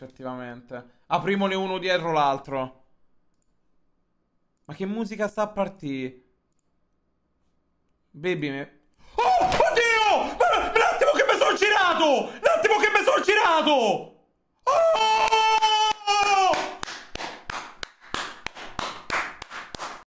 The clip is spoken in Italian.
Effettivamente. Aprimole uno dietro l'altro. Ma che musica sta a partire? Baby me... Oh, oddio! Ma, un attimo che mi sono girato! Un attimo che mi sono girato! Oh!